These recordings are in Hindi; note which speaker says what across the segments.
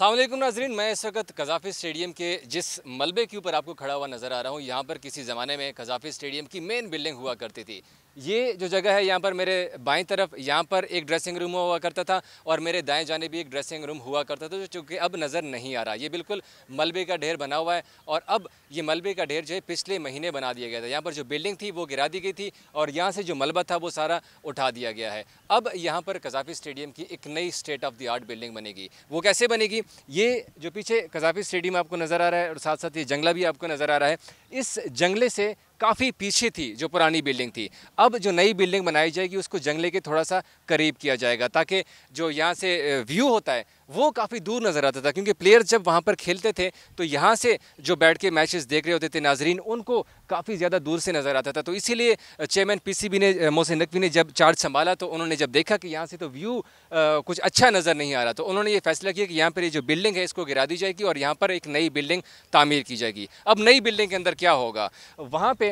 Speaker 1: अल्लाह नाजरीन मैं इस वक्त कजाफी स्टेडियम के जिस मलबे के ऊपर आपको खड़ा हुआ नज़र आ रहा हूँ यहाँ पर किसी ज़माने में कजाफी स्टेडियम की मेन बिल्डिंग हुआ करती थी ये जो जगह है यहाँ पर मेरे बाएं तरफ यहाँ पर एक ड्रेसिंग रूम हुआ करता था और मेरे दाएं जाने भी एक ड्रेसिंग रूम हुआ करता था जो चूँकि अब नज़र नहीं आ रहा ये बिल्कुल मलबे का ढेर बना हुआ है और अब ये मलबे का ढेर जो है पिछले महीने बना दिया गया था यहाँ पर जो बिल्डिंग थी वो गिरा दी गई थी और यहाँ से जो मलबा था वो सारा उठा दिया गया है अब यहाँ पर कजाफी स्टेडियम की एक नई state of the art building बनेगी वो कैसे बनेगी ये जो पीछे कजाफी स्टेडियम आपको नज़र आ रहा है और साथ साथ ये जंगला भी आपको नज़र आ रहा है इस जंगले से काफ़ी पीछे थी जो पुरानी बिल्डिंग थी अब जो नई बिल्डिंग बनाई जाएगी उसको जंगले के थोड़ा सा करीब किया जाएगा ताकि जो यहाँ से व्यू होता है वो काफ़ी दूर नज़र आता था क्योंकि प्लेयर्स जब वहाँ पर खेलते थे तो यहाँ से जो बैठ के मैचेस देख रहे होते थे नाजरीन उनको काफ़ी ज़्यादा दूर से नज़र आता था तो इसीलिए चेयरमैन पीसीबी ने मोहसिन नकवी ने जब चार्ज संभाला तो उन्होंने जब देखा कि यहाँ से तो व्यू आ, कुछ अच्छा नज़र नहीं आ रहा तो उन्होंने ये फैसला किया कि यहाँ पर ये जो बिल्डिंग है इसको गिरा दी जाएगी और यहाँ पर एक नई बिल्डिंग तामीर की जाएगी अब नई बिल्डिंग के अंदर क्या होगा वहाँ पर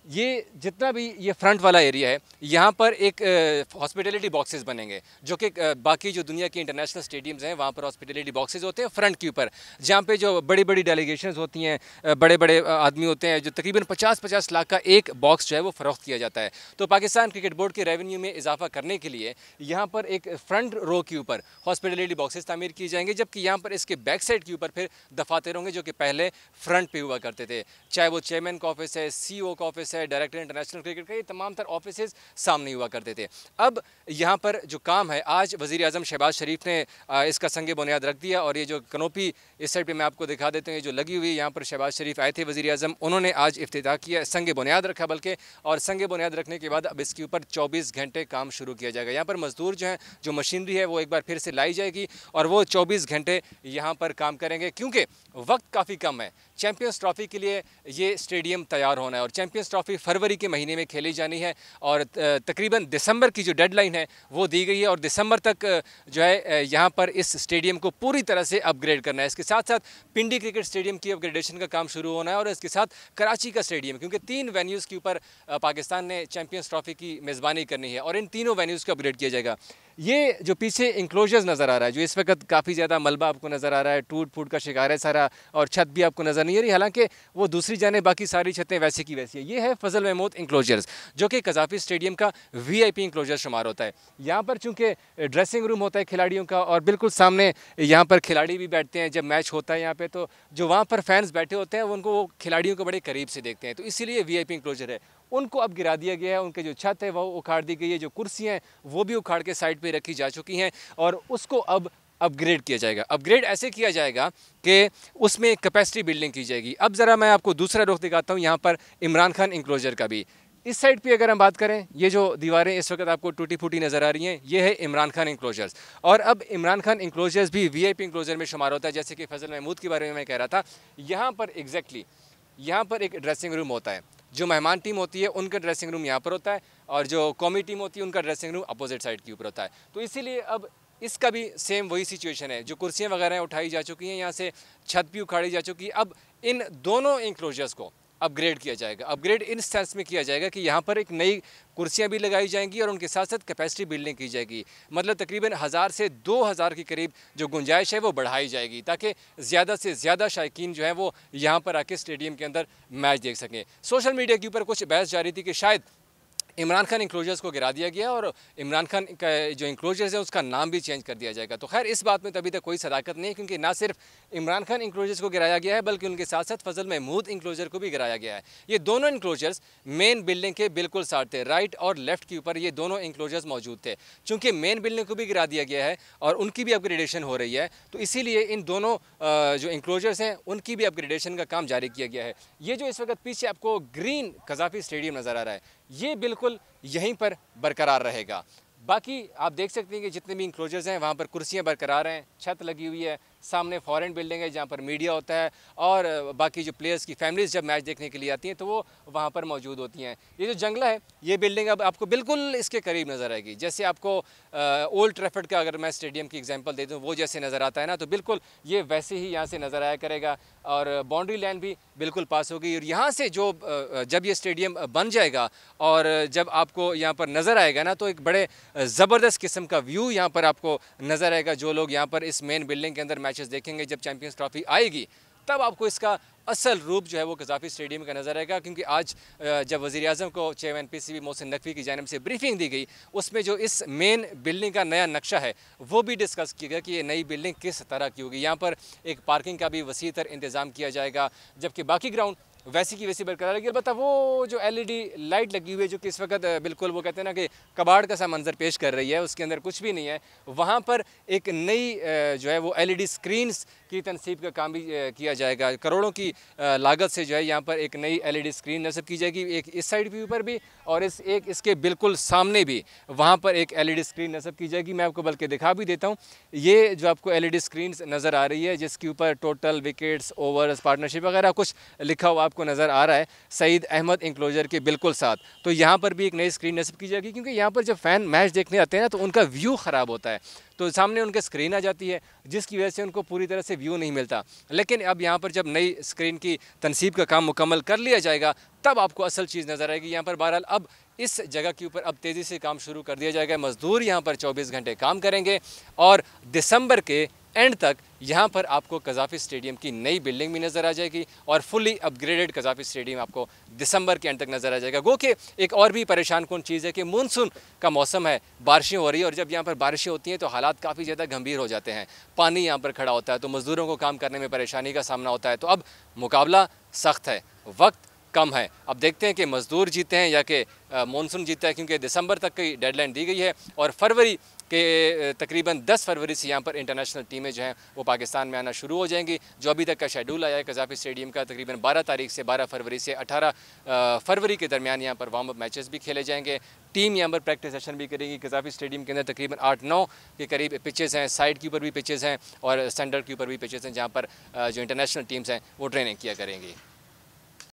Speaker 1: ये जितना भी ये फ्रंट वाला एरिया है यहाँ पर एक हॉस्पिटलिटी बॉक्सेस बनेंगे जो कि बाकी जो दुनिया के इंटरनेशनल स्टेडियम्स हैं वहाँ पर हॉस्पिटलिटी बॉक्सेस होते हैं फ्रंट के ऊपर जहाँ पे जो बड़ी बड़ी डेलीगेशन होती हैं बड़े बड़े आदमी होते हैं जो तकरीबन पचास पचास लाख का एक बॉक्स जो है वो फ़रोख्त किया जाता है तो पाकिस्तान क्रिकेट बोर्ड के रेवेन्यू में इजाफा करने के लिए यहाँ पर एक फ्रंट रो के ऊपर हॉस्पिटलिटी बॉक्सेज तमीर किए जाएंगे जबकि यहाँ पर इसके बैक साइड के ऊपर फिर दफातर होंगे जो कि पहले फ्रंट पे हुआ करते थे चाहे वो चेयरमैन का ऑफिस है सी e का ऑफिस ऑफिस है डायरेक्टर इंटरनेशनल क्रिकेट का ये तमाम तर ऑफिस सामने हुआ करते थे अब यहाँ पर जो काम है आज वज़ी अजम शहबाज शरीफ ने इसका संग बुनियाद रख दिया और ये जो कनोपी इस साइड पर मैं आपको दिखा देता हूँ ये जो लगी हुई यहाँ पर शहबाज शरीफ आए थे वज़ी अजम उन्होंने आज इफ्तः किया संग बुनियाद रखा बल्कि और संग बुनियाद रखने के बाद अब इसके ऊपर चौबीस घंटे काम शुरू किया जाएगा यहाँ पर मज़दूर जो हैं जो मशीनरी है वो एक बार फिर से लाई जाएगी और वो चौबीस घंटे यहाँ पर काम करेंगे क्योंकि वक्त काफ़ी कम है चैम्पियंस ट्रॉफी के लिए ये स्टेडियम तैयार होना है और चैम्पियंस ट्रॉफी ट्रॉफ़ी फरवरी के महीने में खेली जानी है और तकरीबन दिसंबर की जो डेडलाइन है वो दी गई है और दिसंबर तक जो है यहाँ पर इस स्टेडियम को पूरी तरह से अपग्रेड करना है इसके साथ साथ पिंडी क्रिकेट स्टेडियम की अपग्रेडेशन का काम शुरू होना है और इसके साथ कराची का स्टेडियम क्योंकि तीन वेन्यूज़ के ऊपर पाकिस्तान ने चैम्पियंस ट्रॉफ़ी की मेज़बानी करनी है और इन तीनों वेन्यूज़ को अपग्रेड किया जाएगा ये जो पीछे इंक्लोजर्स नज़र आ रहा है जो इस वक्त काफ़ी ज़्यादा मलबा आपको नज़र आ रहा है टूट फूट का शिकार है सारा और छत भी आपको नज़र नहीं आ रही हालांकि वो दूसरी जाने बाकी सारी छतें वैसे की वैसी है ये है फजल महमूद इंक्लोजर्स जो कि कजाफी स्टेडियम का वी आई पी इंक्लोजर शुमार होता है यहाँ पर चूँकि ड्रेसिंग रूम होता है खिलाड़ियों का और बिल्कुल सामने यहाँ पर खिलाड़ी भी बैठते हैं जब मैच होता है यहाँ पर तो जो वहाँ पर फैंस बैठे होते हैं उनको वो खिलाड़ियों को बड़े करीब से देखते हैं तो इसीलिए वी आई पी इंक्लोजर है उनको अब गिरा दिया गया है उनके जो छत है वो उखाड़ दी गई है जो कुर्सियाँ हैं वो भी उखाड़ के साइड पर रखी जा चुकी हैं और उसको अब अपग्रेड किया जाएगा अपग्रेड ऐसे किया जाएगा कि उसमें कैपेसिटी बिल्डिंग की जाएगी अब ज़रा मैं आपको दूसरा रुख दिखाता हूँ यहाँ पर इमरान खान इंक्लोजर का भी इस साइड पे अगर हम बात करें ये जो दीवारें इस वक्त आपको टूटी फूटी नज़र आ रही हैं ये है इमरान खान इंक्लोजर्स और अब इमरान खान इंक्लोजर्स भी वीआईपी इंक्लोजर में शुमार होता है जैसे कि फजल महमूद के बारे में मैं कह रहा था यहाँ पर एग्जैक्टली exactly, यहाँ पर एक ड्रेसिंग रूम होता है जो मेहमान टीम होती है उनका ड्रेसिंग रूम यहाँ पर होता है और जो कॉमी टीम होती है उनका ड्रेसिंग रूम अपोजिट साइड के ऊपर होता है तो इसीलिए अब इसका भी सेम वही सिचुएशन है जो कुर्सियाँ वगैरह उठाई जा चुकी हैं यहाँ से छत भी उखाड़ी जा चुकी है अब इन दोनों इंक्लोजर्स को अपग्रेड किया जाएगा अपग्रेड इन सेंस में किया जाएगा कि यहाँ पर एक नई कुर्सियाँ भी लगाई जाएंगी और उनके साथ साथ कैपेसिटी बिल्डिंग की जाएगी मतलब तकरीबन हज़ार से दो हज़ार के करीब जो गुंजाइश है वो बढ़ाई जाएगी ताकि ज़्यादा से ज़्यादा शायक जो है वो यहाँ पर आके स्टेडियम के अंदर मैच देख सकें सोशल मीडिया के ऊपर कुछ बहस जारी थी कि शायद इमरान खान इंक्लोजर्स को गिरा दिया गया और इमरान खान का जो इंक्लोजर्स है उसका नाम भी चेंज कर दिया जाएगा तो खैर इस बात में अभी तक कोई सदाकत नहीं है क्योंकि ना सिर्फ इमरान खान इंक्लोजर्स को गिराया गया है बल्कि उनके साथ साथ फजल महमूद इंक्लोजर को भी गिराया गया है ये दोनों इंक्लोजर्स मेन बिल्डिंग के बिल्कुल साथ थे राइट और लेफ्ट के ऊपर ये दोनों इंक्लोजर्स मौजूद थे चूँकि मेन बिल्डिंग को भी गिरा दिया गया है और उनकी भी अपग्रेडेशन हो रही है तो इसीलिए इन दोनों जो इंक्लोजर्स हैं उनकी भी अपग्रेडेशन का काम जारी किया गया है ये जो इस वक्त पीछे आपको ग्रीन कजाफी स्टेडियम नज़र आ रहा है ये बिल्कुल यहीं पर बरकरार रहेगा बाकी आप देख सकते हैं कि जितने भी इंक्लोजर्स हैं वहाँ पर कुर्सियाँ बरकरार हैं छत लगी हुई है सामने फॉरेन बिल्डिंग है जहाँ पर मीडिया होता है और बाकी जो प्लेयर्स की फैमिलीज़ जब मैच देखने के लिए आती हैं तो वो वहाँ पर मौजूद होती हैं ये जो जंगला है ये बिल्डिंग अब आपको बिल्कुल इसके करीब नज़र आएगी जैसे आपको ओल्ड ट्रैफर्ड का अगर मैं स्टेडियम की एग्जाम्पल दे दूँ वो जैसे नज़र आता है ना तो बिल्कुल ये वैसे ही यहाँ से नज़र आया करेगा और बाउंड्री लाइन भी बिल्कुल पास होगी और यहाँ से जो जब ये स्टेडियम बन जाएगा और जब आपको यहाँ पर नज़र आएगा ना तो एक बड़े ज़बरदस्त किस्म का व्यू यहाँ पर आपको नज़र आएगा जो लोग यहाँ पर इस मेन बिल्डिंग के अंदर मैच मैचेस देखेंगे जब चैंपियंस ट्रॉफी आएगी तब आपको इसका असल रूप जो है वो कजाफी स्टेडियम का नज़र आएगा क्योंकि आज जब वजी अजम को chairman P C B Mohsin Naqvi की जानब से ब्रीफिंग दी गई उसमें जो इस मेन बिल्डिंग का नया नक्शा है वो भी डिस्कस किया गया कि ये नई बिल्डिंग किस तरह की होगी यहाँ पर एक पार्किंग का भी वसी तर इंतज़ाम किया जाएगा जबकि बाकी ग्राउंड वैसी की वैसी बरकरार रहेगी अलबत्त वो जो एलईडी लाइट e लगी हुई है जो कि इस वक्त बिल्कुल वो कहते हैं ना कि कबाड़ का सा मंजर पेश कर रही है उसके अंदर कुछ भी नहीं है वहाँ पर एक नई जो है वो एलईडी स्क्रीन्स e की तनसीब का काम भी किया जाएगा करोड़ों की लागत से जो है यहाँ पर एक नई एलईडी स्क्रीन नस्ब की जाएगी एक इस साइड भी ऊपर भी और इस एक इसके बिल्कुल सामने भी वहाँ पर एक एलईडी स्क्रीन नस्ब की जाएगी मैं आपको बल्कि दिखा भी देता हूँ ये जो आपको एलईडी स्क्रीन नज़र आ रही है जिसके ऊपर टोटल विकेट्स ओवर्स पार्टनरशिप वगैरह कुछ लिखा हुआ आपको नज़र आ रहा है सईद अहमद इंक्लोजर के बिल्कुल साथ तो यहाँ पर भी एक नई स्क्रीन नस्ब की जाएगी क्योंकि यहाँ पर जब फ़ैन मैच देखने आते हैं ना तो उनका व्यू ख़राब होता है तो सामने उनके स्क्रीन आ जाती है जिसकी वजह से उनको पूरी तरह से व्यू नहीं मिलता लेकिन अब यहाँ पर जब नई स्क्रीन की तनसीब का काम मुकम्मल कर लिया जाएगा तब आपको असल चीज़ नज़र आएगी यहाँ पर बहरहाल अब इस जगह के ऊपर अब तेज़ी से काम शुरू कर दिया जाएगा मज़दूर यहाँ पर चौबीस घंटे काम करेंगे और दिसंबर के एंड तक यहाँ पर आपको कजाफी स्टेडियम की नई बिल्डिंग भी नज़र आ जाएगी और फुली अपग्रेडेड कजाफी स्टेडियम आपको दिसंबर के एंड तक नज़र आ जाएगा गो के एक और भी परेशान कौन चीज़ है कि मानसून का मौसम है बारिशें हो रही है और जब यहाँ पर बारिशें होती हैं तो हालात काफ़ी ज़्यादा गंभीर हो जाते हैं पानी यहाँ पर खड़ा होता है तो मज़दूरों को काम करने में परेशानी का सामना होता है तो अब मुकाबला सख्त है वक्त कम है अब देखते हैं कि मज़दूर जीते हैं या कि मानसून जीता है क्योंकि दिसंबर तक की डेडलाइन दी गई है और फरवरी के तकरीबन 10 फरवरी से यहाँ पर इंटरनेशनल टीमें जो हैं वो पाकिस्तान में आना शुरू हो जाएंगी जो अभी तक का शेड्यूल आया है कजाफी स्टेडियम का तकरीबन 12 तारीख से 12 फरवरी से 18 फरवरी के दरमियान यहाँ पर वार्म अप मैचेस भी खेले जाएंगे टीम यहाँ पर प्रैक्टिस सेशन भी करेगी कजाफी स्टेडियम के अंदर तकरीबन आठ नौ के करीब पिचेज़ हैं साइड के ऊपर भी पिचेज़ हैं और स्टैंडर्ड के ऊपर भी पिचेज़ हैं जहाँ पर जो इंटरनेशनल टीम्स हैं वो ट्रेनिंग किया करेंगी